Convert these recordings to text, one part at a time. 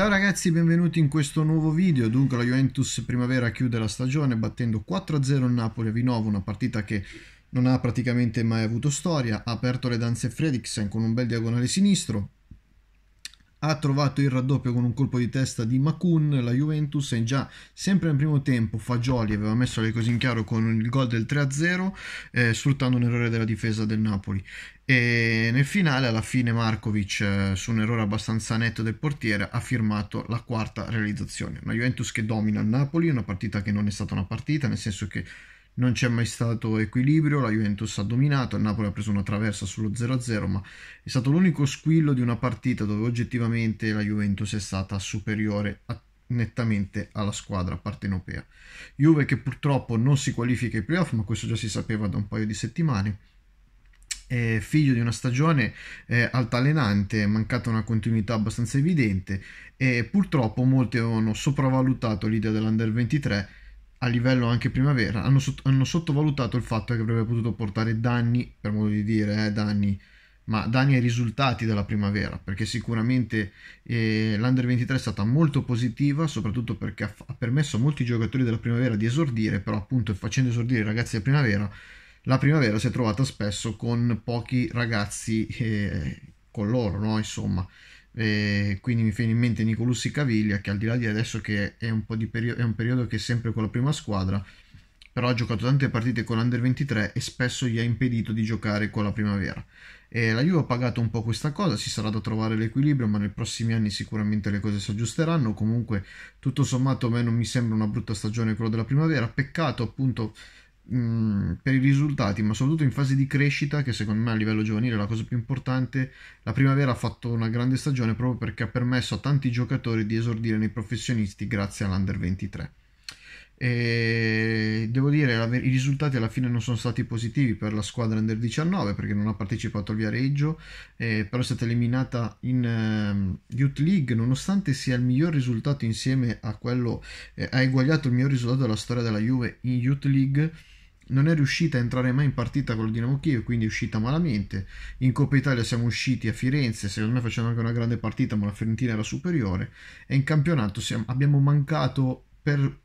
Ciao ragazzi, benvenuti in questo nuovo video. Dunque la Juventus Primavera chiude la stagione battendo 4-0 il Napoli a Vinovo, una partita che non ha praticamente mai avuto storia. Ha aperto le danze Fredriksen con un bel diagonale sinistro, ha trovato il raddoppio con un colpo di testa di Makun, la Juventus e già sempre nel primo tempo Fagioli aveva messo le cose in chiaro con il gol del 3-0 eh, sfruttando un errore della difesa del Napoli e nel finale alla fine Markovic eh, su un errore abbastanza netto del portiere ha firmato la quarta realizzazione una Juventus che domina il Napoli una partita che non è stata una partita nel senso che non c'è mai stato equilibrio, la Juventus ha dominato, il Napoli ha preso una traversa sullo 0-0, ma è stato l'unico squillo di una partita dove oggettivamente la Juventus è stata superiore a nettamente alla squadra partenopea. Juve che purtroppo non si qualifica ai playoff, ma questo già si sapeva da un paio di settimane. È figlio di una stagione eh, altalenante, mancata una continuità abbastanza evidente e purtroppo molti avevano sopravvalutato l'idea dell'Under 23 a livello anche primavera, hanno, sott- hanno, sottovalutato il fatto che avrebbe potuto portare danni, per modo di dire, eh, danni, ma danni ai risultati della primavera, perché sicuramente eh, l'Under 23 è stata molto positiva, soprattutto perché ha, f- ha, permesso a molti giocatori della primavera di esordire, però appunto facendo esordire i ragazzi della primavera, la primavera si è trovata spesso con pochi ragazzi eh, con loro, no? insomma. E quindi mi viene in mente Nicolussi Caviglia che al di là di adesso che è un, di perio- è un periodo che è sempre con la prima squadra però ha giocato tante partite con l'Under 23 e spesso gli ha impedito di giocare con la primavera. E la Juve ha pagato un po' questa cosa, si sarà da trovare l'equilibrio, ma nei prossimi anni sicuramente le cose si aggiusteranno. Comunque, tutto sommato, a me non mi sembra una brutta stagione quella della primavera. Peccato appunto Mm, per i risultati, ma soprattutto in fase di crescita, che secondo me a livello giovanile è la cosa più importante, la primavera ha fatto una grande stagione proprio perché ha permesso a tanti giocatori di esordire nei professionisti grazie all'Under 23. E devo dire, che i risultati alla fine non sono stati positivi per la squadra under 19 perché non ha partecipato al Viareggio, eh, però è stata eliminata in um, Youth League nonostante sia il miglior risultato insieme a quello, eh, ha eguagliato il miglior risultato della storia della Juve in Youth League non è riuscita a entrare mai in partita con il Dinamo Kiev, quindi è uscita malamente. In Coppa Italia siamo usciti a Firenze, secondo me facendo anche una grande partita, ma la Fiorentina era superiore. E in campionato siamo, abbiamo mancato per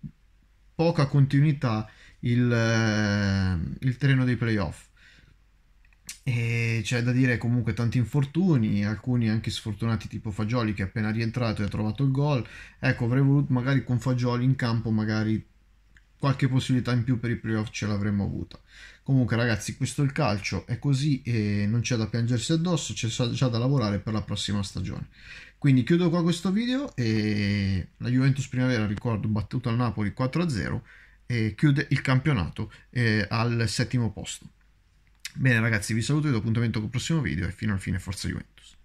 poca continuità il, eh, il terreno dei playoff. E c'è da dire comunque tanti infortuni, alcuni anche sfortunati tipo Fagioli che è appena rientrato e ha trovato il gol. Ecco, avrei voluto magari con Fagioli in campo magari qualche possibilità in più per i playoff ce l'avremmo avuta. Comunque, ragazzi, questo è il calcio, è così e non c'è da piangersi addosso, c'è già da lavorare per la prossima stagione. Quindi chiudo qua questo video e la Juventus Primavera, ricordo, battuta al Napoli 4-0 e chiude il campionato eh, al settimo posto. Bene ragazzi, vi saluto e vi do appuntamento col prossimo video e fino al fine Forza Juventus.